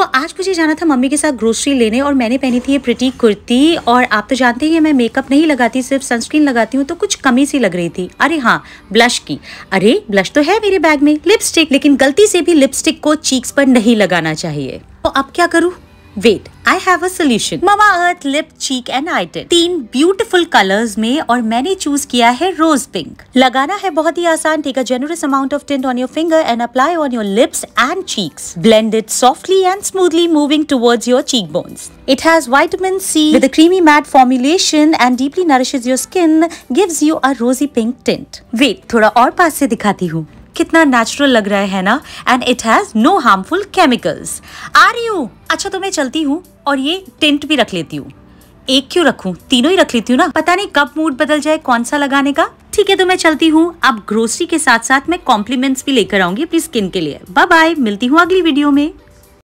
तो आज मुझे जाना था मम्मी के साथ ग्रोसरी लेने और मैंने पहनी थी ये प्रिटी कुर्ती और आप तो जानते ही मैं मेकअप नहीं लगाती सिर्फ सनस्क्रीन लगाती हूँ तो कुछ कमी सी लग रही थी अरे हाँ ब्लश की अरे ब्लश तो है मेरे बैग में लिपस्टिक लेकिन गलती से भी लिपस्टिक को चीक्स पर नहीं लगाना चाहिए तो अब क्या करूँ wait I have a solution Mamaearth lip cheek and eye tint तीन ब्यूटिफुल कलर्स में और मैंने चूज किया है रोज पिंक लगाना है बहुत ही आसान take a generous amount of tint on your finger and apply on your lips and cheeks blend it softly and smoothly moving towards your cheek bones it has vitamin C with creamy matte formulation and deeply nourishes your skin gives you a rosy pink tint wait थोड़ा और पास से दिखाती हूँ कितना natural लग रहा है ना and it has no harmful chemicals आ रही हूँ अच्छा तो मैं चलती हूँ और ये टेंट भी रख लेती हूँ एक क्यों रखू तीनों ही रख लेती हूँ ना पता नहीं कब मूड बदल जाए कौन सा लगाने का ठीक है तो मैं चलती हूँ अब ग्रोसरी के साथ साथ मैं कॉम्प्लीमेंट्स भी लेकर आऊंगी अपनी स्किन के लिए बाय बाय मिलती हूँ अगली वीडियो में